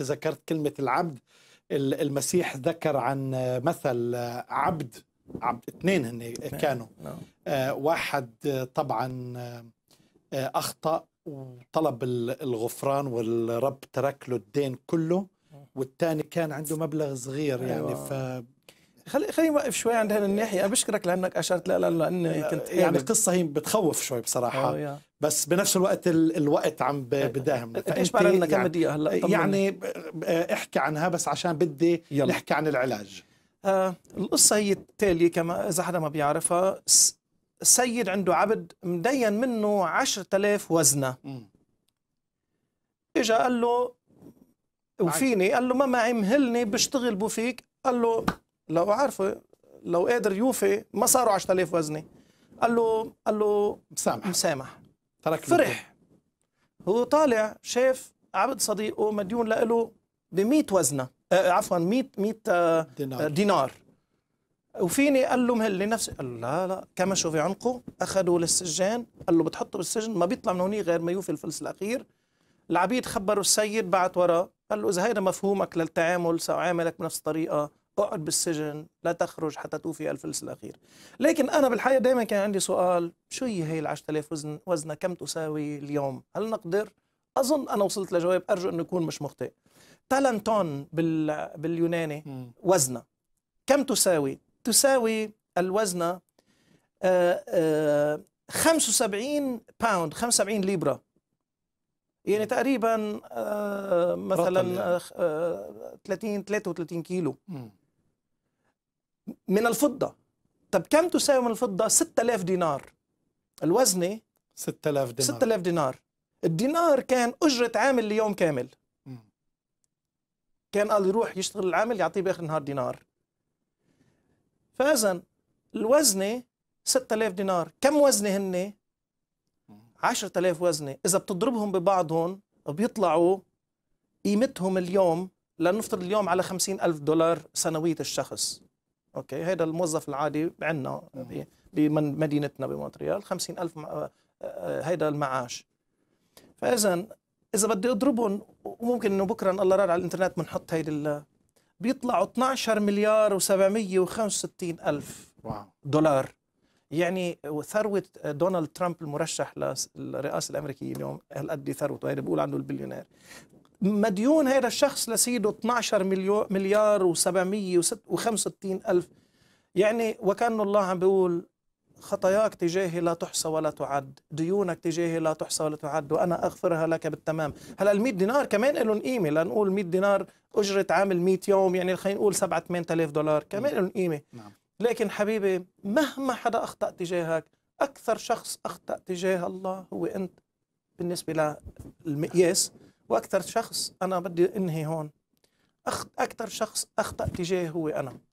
انت ذكرت كلمة العبد المسيح ذكر عن آه، مثل آه، عبد عبد اثنين هن كانوا نعم. آه، واحد طبعا أخطأ وطلب الغفران والرب ترك له الدين كله والثاني كان عنده مبلغ صغير يعني أيوة. ف خلي خليني اوقف شوي عند هذه الناحيه انا بشكرك لانك اشرت لها لاني آه، كنت حيني. يعني القصه هي بتخوف شوي بصراحه بس بنفس الوقت الوقت عم إيه. بداهم إيه، ايش بعرف لنا كم دقيقه هلا يعني احكي عنها بس عشان بدي يلا. نحكي عن العلاج آه القصه هي التاليه كما اذا حدا ما بيعرفها سيد عنده عبد مدين منه 10000 وزنه اجى قال له وفيني قال له ما معي مهلني بشتغل بوفيك قال له لو عارفه لو قادر يوفي ما صاروا 10000 وزني قال له قال له مسامح مسامح ترك فرح هو طالع شاف عبد صديقه مديون له ب 100 وزنه آه عفوا 100 100 آه، دينار, آه، دينار. وفيني قال له مهلي نفس قال له لا لا كمشوا في عنقه اخذوا للسجان قال له بتحطه بالسجن ما بيطلع من هوني غير ما يوفي الفلس الاخير العبيد خبروا السيد بعت وراه قال له اذا هيدا مفهومك للتعامل ساعاملك بنفس الطريقه اقعد بالسجن لا تخرج حتى توفي الفلس الاخير لكن انا بالحقيقه دائما كان عندي سؤال شو هي هي ال 10000 وزن وزنها كم تساوي اليوم هل نقدر اظن انا وصلت لجواب ارجو انه يكون مش مخطئ تالنتون بال... باليوناني وزنها كم تساوي تساوي الوزنه 75 باوند 75 ليبرا يعني تقريبا آه، مثلا 30 يعني. 33 آه، آه، كيلو من الفضة طب كم تساوي من الفضة 6000 دينار الوزنة 6000 دينار 6000 دينار الدينار كان أجرة عامل ليوم كامل كان قال يروح يشتغل العامل يعطيه باخر النهار دينار فاذا الوزنه 6000 دينار كم وزنه هن 10000 وزنه اذا بتضربهم ببعضهم بيطلعوا قيمتهم اليوم لنفترض اليوم على 50000 دولار سنويه الشخص اوكي هذا الموظف العادي عندنا بمدينتنا بمونتريال 50000 آه، آه، هيدا المعاش فاذا اذا بدي اضربهم وممكن انه بكره الله راد على الانترنت بنحط هيدي بيطلعوا 12 مليار و765 الف دولار يعني ثروه دونالد ترامب المرشح للرئاسه الامريكيه اليوم هالقد ثروته هيدا بقول عنه البليونير مديون هذا الشخص لسيده 12 مليار و765 ألف يعني وكأن الله عم بيقول خطاياك تجاهي لا تحصى ولا تعد ديونك تجاهي لا تحصى ولا تعد وأنا أغفرها لك بالتمام هلا ال100 دينار كمان لهم قيمة لنقول 100 دينار أجرة عامل 100 يوم يعني خلينا نقول 7 8000 دولار كمان لهم قيمة نعم. لكن حبيبي مهما حدا أخطأ تجاهك أكثر شخص أخطأ تجاه الله هو أنت بالنسبة للمقياس واكثر شخص انا بدي انهي هون اكثر شخص اخطا تجاهي هو انا